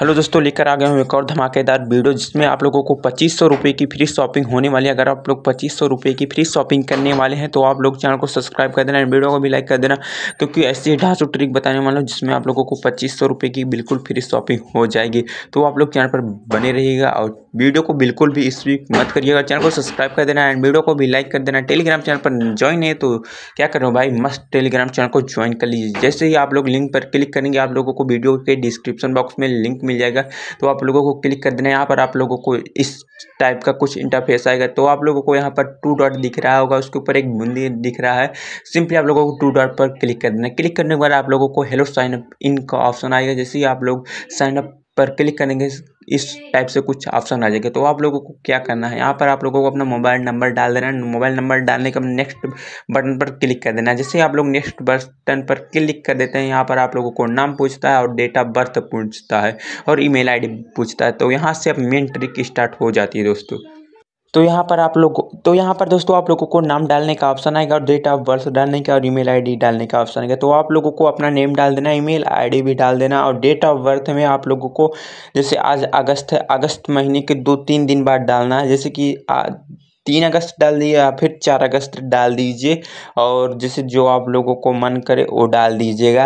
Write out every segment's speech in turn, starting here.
hello दोस्तों लेकर आ गए हूँ एक और धमाकेदार वीडियो जिसमें आप लोगों को पच्चीस सौ रुपये की फ्री शॉपिंग होने वाली है अगर आप लोग पच्चीस सौ रुपये की फ्री शॉपिंग करने वाले हैं तो आप लोग चैनल को सब्सक्राइब कर देना वीडियो को भी लाइक कर देना क्योंकि ऐसी ढांसों ट्रिक बताने वाला हूँ जिसमें आप लोगों को पच्चीस सौ रुपये की बिल्कुल फ्री शॉपिंग हो जाएगी तो आप लोग चैनल पर बने रहिएगा और वीडियो को बिल्कुल भी इस वीक मत करिएगा चैनल को सब्सक्राइब कर देना एंड वीडियो को भी लाइक कर देना टेलीग्राम चैनल पर ज्वाइन है तो क्या कर भाई मस्त टेलीग्राम चैनल को ज्वाइन कर लीजिए जैसे ही आप लोग लिंक पर क्लिक करेंगे आप लोगों को वीडियो के डिस्क्रिप्शन बॉक्स में लिंक मिल जाएगा तो आप लोगों को क्लिक कर देना यहाँ पर आप लोगों को इस टाइप का कुछ इंटरफेस आएगा तो आप लोगों को यहाँ पर टू डॉट दिख रहा होगा उसके ऊपर एक बूंदी दिख रहा है सिंपली आप लोगों को टू डॉट पर क्लिक कर देना क्लिक करने के बाद आप लोगों को हेलो साइनअप इन का ऑप्शन आएगा जैसे ही आप लोग साइन अप पर क्लिक करेंगे इस टाइप से कुछ ऑप्शन आ जाएगा तो आप लोगों को क्या करना है यहाँ पर आप लोगों को अपना मोबाइल नंबर डाल देना है मोबाइल नंबर डालने के बाद नेक्स्ट बटन पर क्लिक कर देना है जैसे आप लोग नेक्स्ट बटन पर क्लिक कर देते हैं यहाँ पर आप लोगों को नाम पूछता है और डेट ऑफ बर्थ पूछता है और ईमेल आईडी पूछता है तो यहाँ से अब मेन ट्रिक स्टार्ट हो जाती है दोस्तों तो यहाँ पर आप लोग तो यहाँ पर दोस्तों आप लोगों को नाम डालने का ऑप्शन आएगा और डेट ऑफ बर्थ डालने का और ईमेल आईडी डालने का ऑप्शन आएगा तो आप लोगों को अपना नेम डाल देना ईमेल आईडी भी डाल देना और डेट ऑफ बर्थ में आप लोगों को जैसे आज अगस्त है अगस्त महीने के दो तीन दिन बाद डालना है जैसे कि तीन अगस्त डाल दिए या फिर चार अगस्त डाल दीजिए और जैसे जो आप लोगों को मन करे वो डाल दीजिएगा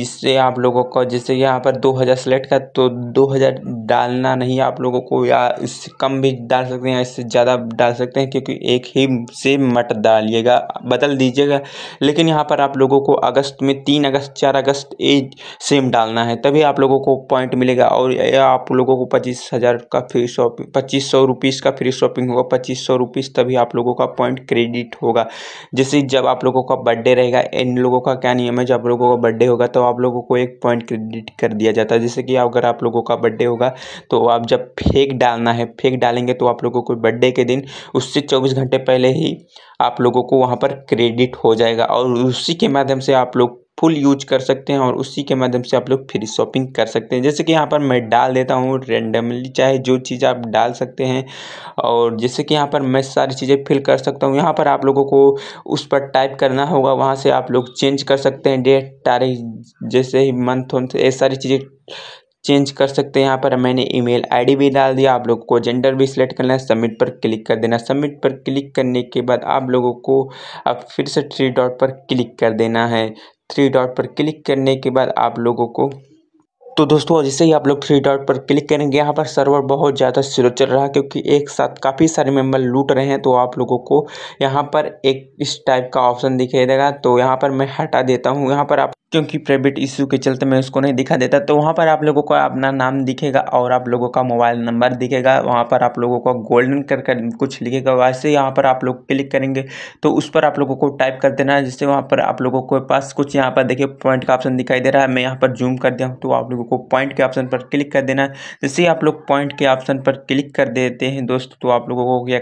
इससे आप लोगों को जैसे यहाँ पर दो हज़ार सेलेक्ट का तो दो हज़ार डालना नहीं आप लोगों को या इससे कम भी डाल सकते हैं या इससे ज़्यादा डाल सकते हैं क्योंकि एक ही से मट डालिएगा बदल दीजिएगा लेकिन यहाँ पर आप लोगों को अगस्त में तीन अगस्त चार अगस्त ए सेम डालना है तभी आप लोगों को पॉइंट मिलेगा और आप लोगों को पच्चीस हज़ार का फ्री शॉपिंग पच्चीस सौ का फ्री शॉपिंग होगा पच्चीस सौ रुपीज़ तभी आप लोगों का पॉइंट क्रेडिट होगा जैसे जब आप लोगों का बर्थडे रहेगा इन लोगों का क्या नियम है जब आप लोगों का बर्थडे होगा तो आप लोगों को एक पॉइंट क्रेडिट कर दिया जाता है जैसे कि अगर आप लोगों का बर्थडे होगा तो आप जब फेक डालना है फेक डालेंगे तो आप लोगों को बर्थडे के दिन उससे चौबीस घंटे पहले ही आप लोगों को वहाँ पर क्रेडिट हो जाएगा और उसी के माध्यम से आप लोग फुल यूज कर सकते हैं और उसी के माध्यम से आप लोग फ्री शॉपिंग कर सकते हैं जैसे कि यहाँ पर मैं डाल देता हूँ रेंडमली चाहे जो चीज़ आप डाल सकते हैं और जैसे कि यहाँ पर मैं सारी चीज़ें फिल कर सकता हूँ यहाँ पर आप लोगों को उस पर टाइप करना होगा वहाँ से आप लोग चेंज कर सकते हैं डेट तारीख जैसे ही मंथ वंथ ये सारी चीज़ें चेंज कर सकते हैं यहाँ पर मैंने ईमेल आईडी भी डाल दिया आप लोग को जेंडर भी सिलेक्ट करना है सबमिट पर क्लिक कर देना सबमिट पर क्लिक करने के बाद आप लोगों को अब फिर से थ्री डॉट पर क्लिक कर देना है थ्री डॉट पर क्लिक करने के बाद आप लोगों को तो दोस्तों जैसे ही आप लोग थ्री डॉट पर क्लिक करेंगे यहाँ पर सर्वर बहुत ज़्यादा स्लो चल रहा है क्योंकि एक साथ काफ़ी सारे मेंबर लूट रहे हैं तो आप लोगों को यहाँ पर एक इस टाइप का ऑप्शन दिखाई देगा तो यहाँ पर मैं हटा देता हूँ यहाँ पर आप क्योंकि प्राइवेट इशू के चलते मैं उसको नहीं दिखा देता तो वहाँ पर आप लोगों का अपना नाम दिखेगा और आप लोगों का मोबाइल नंबर दिखेगा वहाँ पर आप लोगों का गोल्डन कर कर कुछ लिखेगा वैसे यहाँ पर आप लोग क्लिक करेंगे तो उस पर आप लोगों को टाइप कर देना है जिससे वहाँ पर आप लोगों के पास कुछ यहाँ पर देखिए पॉइंट का ऑप्शन दिखाई दे रहा है मैं यहाँ पर जूम कर दिया हूँ तो आप लोगों को पॉइंट के ऑप्शन पर क्लिक कर देना है जैसे आप लोग पॉइंट के ऑप्शन पर क्लिक कर देते हैं दोस्तों तो आप लोगों को क्या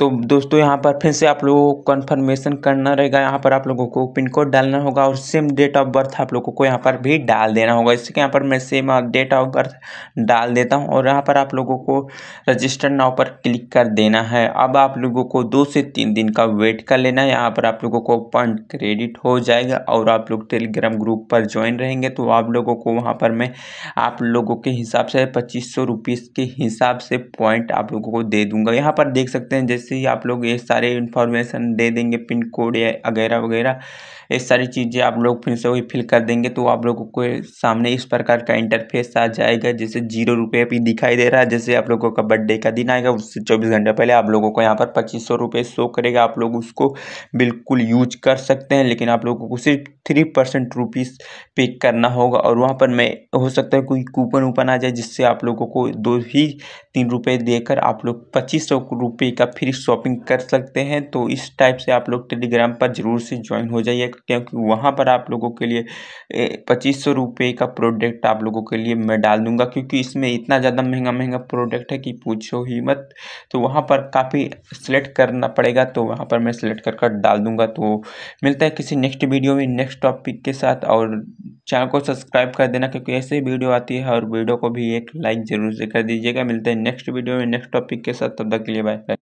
तो दोस्तों यहाँ पर फिर से आप लोगों को कन्फर्मेशन करना रहेगा यहाँ पर आप लोगों को पिन कोड डालना होगा और सेम डेट ऑफ बर्थ आप लोगों को यहाँ पर भी डाल देना होगा इससे यहाँ पर मैं सेम डेट ऑफ बर्थ डाल देता हूँ और यहाँ पर आप लोगों को रजिस्टर नाव पर क्लिक कर देना है अब आप लोगों को दो से तीन दिन का वेट कर लेना है यहाँ पर आप लोगों को पॉइंट क्रेडिट हो जाएगा और आप लोग टेलीग्राम ग्रुप पर ज्वाइन रहेंगे तो आप लोगों को वहाँ पर मैं आप लोगों के हिसाब से पच्चीस सौ के हिसाब से पॉइंट आप लोगों को दे दूंगा यहाँ पर देख सकते हैं जैसे जैसे ही आप लोग ये सारे इन्फॉर्मेशन दे देंगे पिन कोड या वगैरह वगैरह ये सारी चीज़ें आप लोग फिर से वही फिल कर देंगे तो आप लोगों को सामने इस प्रकार का इंटरफेस आ जाएगा जैसे जीरो रुपये भी दिखाई दे रहा है जैसे आप लोगों का बर्थडे का दिन आएगा उससे चौबीस घंटे पहले आप लोगों को यहाँ पर पच्चीस सौ रुपये शो करेगा आप लोग उसको बिल्कुल यूज कर सकते हैं लेकिन आप लोगों को सिर्फ थ्री परसेंट रुपीज़ पे करना होगा और वहाँ पर मैं हो सकता है कोई कूपन वूपन आ जाए जिससे आप लोगों को दो ही तीन रुपये देकर आप लोग पच्चीस सौ रुपये का फ्री शॉपिंग कर सकते हैं तो इस टाइप से आप लोग टेलीग्राम पर ज़रूर से ज्वाइन हो जाइए सकते हैं क्योंकि वहाँ पर आप लोगों के लिए पच्चीस सौ रुपये का प्रोडक्ट आप लोगों के लिए मैं डाल दूँगा क्योंकि इसमें इतना ज़्यादा महंगा महंगा प्रोडक्ट है कि पूछो ही मत तो वहाँ पर काफ़ी सिलेक्ट करना पड़ेगा तो वहाँ पर मैं सिलेक्ट कर कर डाल दूँगा तो मिलता है किसी नेक्स्ट वीडियो में नेक्स्ट टॉपिक के साथ और चैनल को सब्सक्राइब कर देना क्योंकि ऐसे ही वीडियो आती है और वीडियो को भी एक लाइक ज़रूर से कर दीजिएगा मिलते हैं नेक्स्ट वीडियो में नेक्स्ट टॉपिक के साथ तब तक के लिए बाय